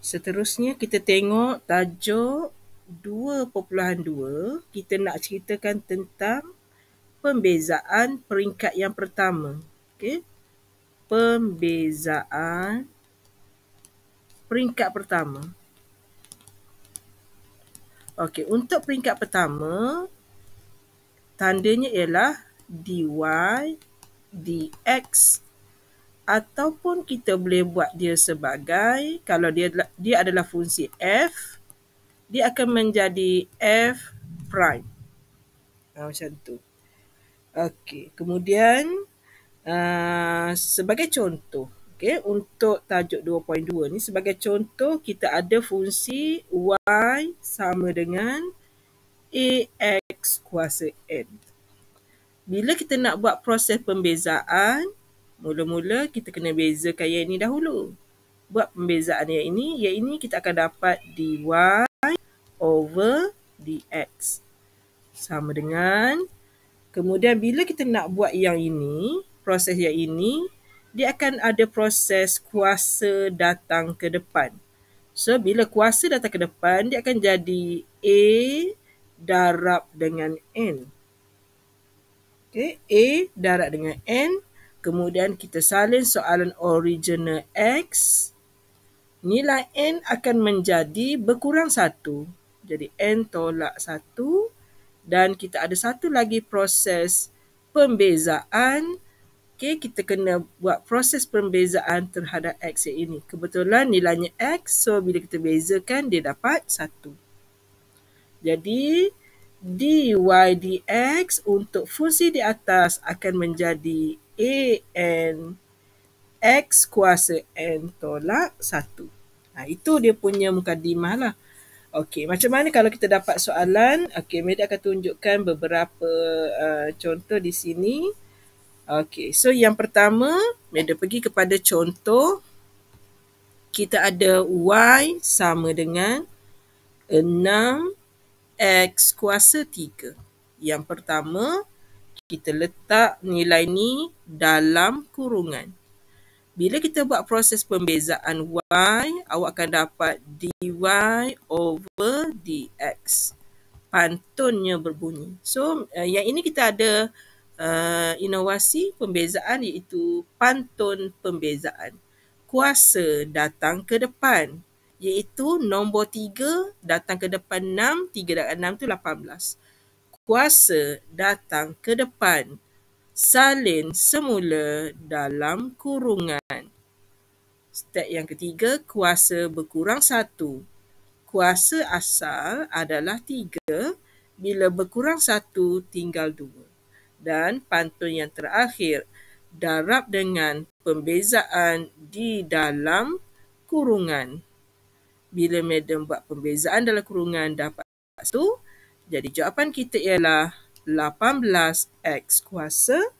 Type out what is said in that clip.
Seterusnya kita tengok tajuk 2.2 kita nak ceritakan tentang pembezaan peringkat yang pertama. Okay, Pembezaan peringkat pertama. Okay, untuk peringkat pertama tandanya ialah dy dx ataupun kita boleh buat dia sebagai kalau dia dia adalah fungsi f dia akan menjadi f prime ha, macam tu okey kemudian uh, sebagai contoh okey untuk tajuk 2.2 ni sebagai contoh kita ada fungsi y sama dengan ax kuasa n bila kita nak buat proses pembezaan Mula-mula kita kena bezakan yang ini dahulu. Buat pembezaan yang ini, yang ini kita akan dapat dy over dx. Sama dengan, kemudian bila kita nak buat yang ini, proses yang ini, dia akan ada proses kuasa datang ke depan. So, bila kuasa datang ke depan, dia akan jadi A darab dengan N. Okay, A darab dengan N. Kemudian kita salin soalan original X. Nilai N akan menjadi berkurang 1. Jadi N tolak 1. Dan kita ada satu lagi proses pembezaan. Okay, kita kena buat proses pembezaan terhadap X ini. Kebetulan nilainya X. So, bila kita bezakan, dia dapat 1. Jadi, dy dx untuk fungsi di atas akan menjadi A N X kuasa N tolak 1. Ha, itu dia punya muka mukadimah lah. Okey, macam mana kalau kita dapat soalan? Okey, media akan tunjukkan beberapa uh, contoh di sini. Okey, so yang pertama, media pergi kepada contoh. Kita ada Y sama dengan 6 X kuasa 3. Yang pertama, kita letak nilai ni dalam kurungan. Bila kita buat proses pembezaan y, awak akan dapat dy over dx. Pantunnya berbunyi. So, uh, yang ini kita ada uh, inovasi pembezaan iaitu pantun pembezaan. Kuasa datang ke depan iaitu nombor 3 datang ke depan 6, 3 dan 6 tu 18 kuasa datang ke depan, salin semula dalam kurungan. Step yang ketiga, kuasa berkurang satu. Kuasa asal adalah tiga, bila berkurang satu tinggal dua. Dan pantun yang terakhir, darab dengan pembezaan di dalam kurungan. Bila madam buat pembezaan dalam kurungan dapat satu, jadi jawapan kita ialah 18x kuasa 2.